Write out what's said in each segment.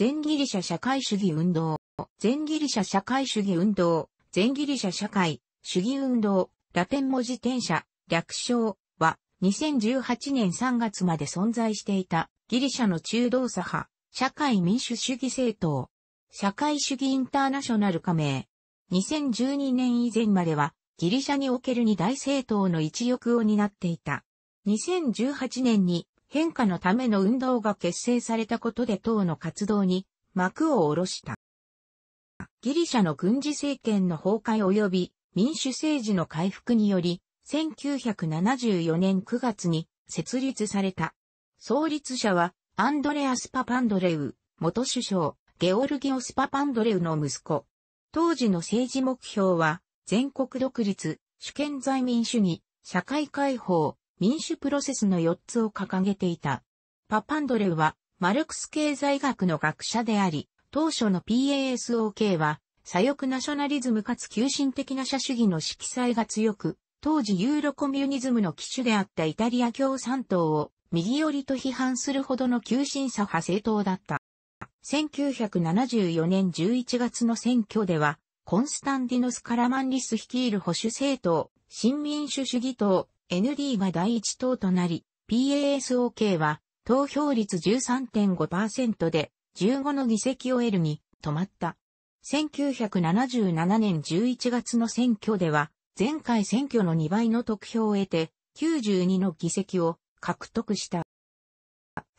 全ギリシャ社会主義運動、全ギリシャ社会主義運動、全ギリシャ社会主義運動、ラテン文字転写、略称は2018年3月まで存在していたギリシャの中道左派、社会民主主義政党、社会主義インターナショナル加盟。2012年以前まではギリシャにおける二大政党の一翼を担っていた。2018年に変化のための運動が結成されたことで党の活動に幕を下ろした。ギリシャの軍事政権の崩壊及び民主政治の回復により、1974年9月に設立された。創立者はアンドレアス・パパンドレウ、元首相、ゲオルギオス・パパンドレウの息子。当時の政治目標は、全国独立、主権在民主義、社会解放、民主プロセスの4つを掲げていた。パパンドレウは、マルクス経済学の学者であり、当初の PASOK は、左翼ナショナリズムかつ急進的な社主義の色彩が強く、当時ユーロコミュニズムの機種であったイタリア共産党を右寄りと批判するほどの急進左派政党だった。1974年11月の選挙では、コンスタンディノス・カラマンリス率いる保守政党、新民主主義党、ND が第一党となり、PASOK は投票率13.5%で15の議席を得るに止まった。1977年11月の選挙では、前回選挙の2倍の得票を得て、92の議席を獲得した。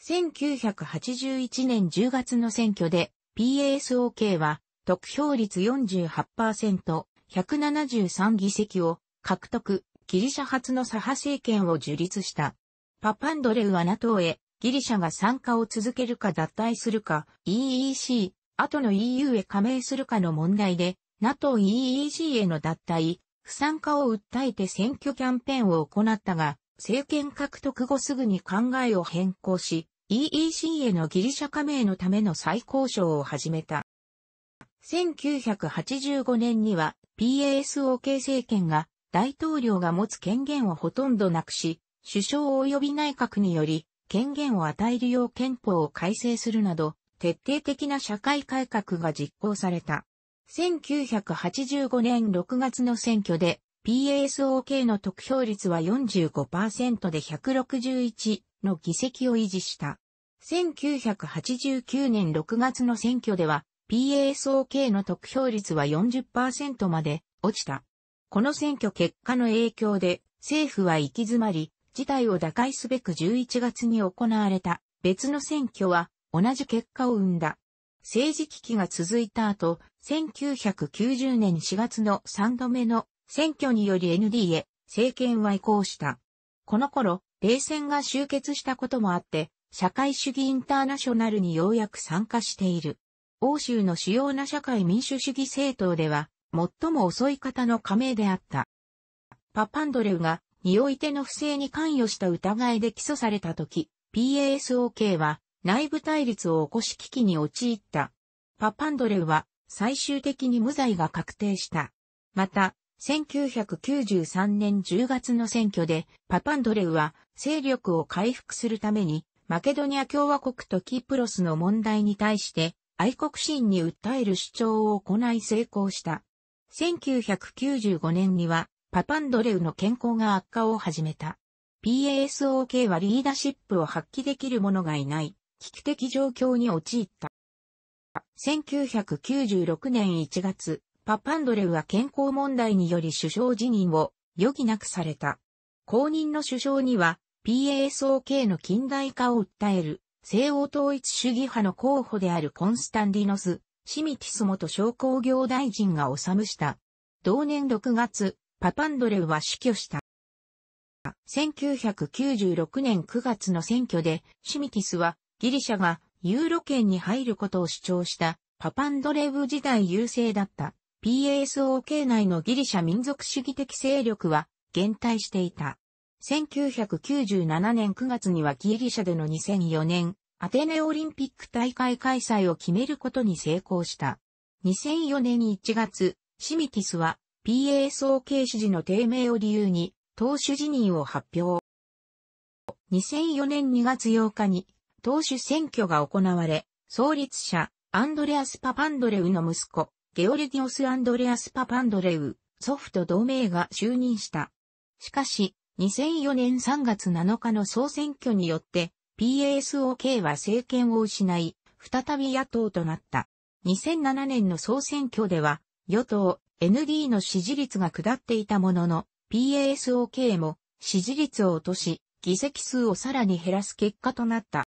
1981年10月の選挙で PASOK は得票率48%、173議席を獲得、ギリシャ初の左派政権を樹立した。パパンドレウは NATO へ、ギリシャが参加を続けるか脱退するか、EEC、後の EU へ加盟するかの問題で、NATO-EEC への脱退、不参加を訴えて選挙キャンペーンを行ったが、政権獲得後すぐに考えを変更し、EEC へのギリシャ加盟のための再交渉を始めた。1985年には PASOK 政権が大統領が持つ権限をほとんどなくし、首相及び内閣により、権限を与えるよう憲法を改正するなど、徹底的な社会改革が実行された。1985年6月の選挙で、PSOK の得票率は45%で161の議席を維持した。1989年6月の選挙では、PSOK の得票率は40%まで落ちた。この選挙結果の影響で、政府は行き詰まり、事態を打開すべく11月に行われた別の選挙は同じ結果を生んだ。政治危機が続いた後、1990年4月の3度目の選挙により n d へ政権は移行した。この頃、冷戦が終結したこともあって、社会主義インターナショナルにようやく参加している。欧州の主要な社会民主主義政党では、最も遅い方の加盟であった。パパンドレウが、においての不正に関与した疑いで起訴された時、PASOK は内部対立を起こし危機に陥った。パパンドレウは最終的に無罪が確定した。また、1993年10月の選挙で、パパンドレウは勢力を回復するために、マケドニア共和国とキプロスの問題に対して、愛国心に訴える主張を行い成功した。1995年には、パパンドレウの健康が悪化を始めた。PASOK はリーダーシップを発揮できる者がいない、危機的状況に陥った。1996年1月、パパンドレウは健康問題により首相辞任を余儀なくされた。公認の首相には、PASOK の近代化を訴える、西欧統一主義派の候補であるコンスタンディノス・シミティス元商工業大臣が治むした。同年6月、パパンドレウは死去した。1996年9月の選挙で、シミティスはギリシャがユーロ圏に入ることを主張したパパンドレウ時代優勢だった PASOK 内のギリシャ民族主義的勢力は減退していた。1997年9月にはギリシャでの2004年アテネオリンピック大会開催を決めることに成功した。2004年1月、シミティスは PASO k 主事の低迷を理由に党首辞任を発表。2004年2月8日に党首選挙が行われ、創立者アンドレアス・パパンドレウの息子、ゲオルディオス・アンドレアス・パパンドレウ、祖父と同盟が就任した。しかし、2004年3月7日の総選挙によって PASOK は政権を失い、再び野党となった。2007年の総選挙では、与党 ND の支持率が下っていたものの、PASOK も支持率を落とし、議席数をさらに減らす結果となった。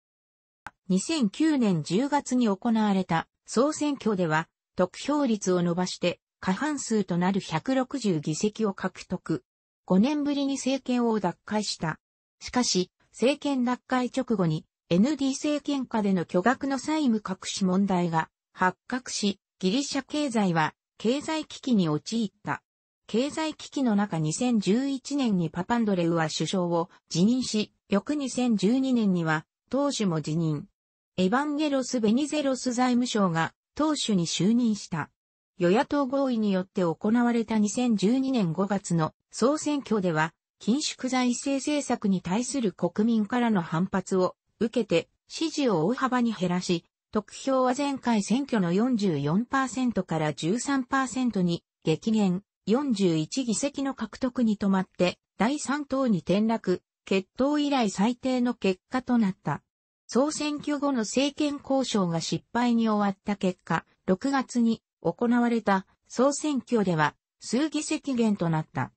2009年10月に行われた総選挙では、得票率を伸ばして過半数となる160議席を獲得。5年ぶりに政権を奪回した。しかし、政権奪回直後に ND 政権下での巨額の債務隠し問題が発覚し、ギリシャ経済は経済危機に陥った。経済危機の中2011年にパパンドレウは首相を辞任し、翌2012年には党首も辞任。エヴァンゲロス・ベニゼロス財務省が党首に就任した。与野党合意によって行われた2012年5月の総選挙では緊縮財政政策に対する国民からの反発を受けて支持を大幅に減らし、得票は前回選挙の44%から13%に激減、41議席の獲得に止まって第3党に転落、決闘以来最低の結果となった。総選挙後の政権交渉が失敗に終わった結果、6月に行われた総選挙では数議席減となった。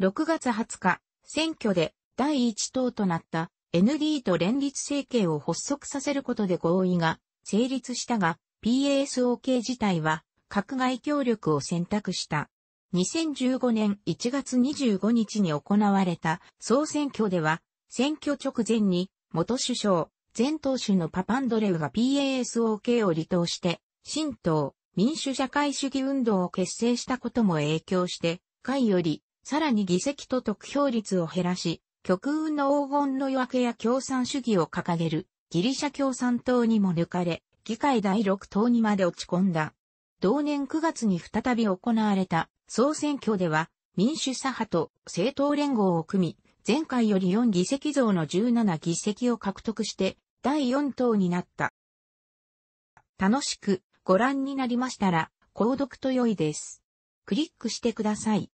6月20日、選挙で第一党となった ND と連立政権を発足させることで合意が成立したが、PASOK 自体は閣外協力を選択した。2015年1月25日に行われた総選挙では、選挙直前に元首相、前党首のパパンドレウが PASOK を離党して、新党、民主社会主義運動を結成したことも影響して、会よりさらに議席と得票率を減らし、極右の黄金の夜明けや共産主義を掲げるギリシャ共産党にも抜かれ、議会第6党にまで落ち込んだ。同年9月に再び行われた総選挙では民主左派と政党連合を組み、前回より4議席増の17議席を獲得して第4党になった。楽しくご覧になりましたら、購読と良いです。クリックしてください。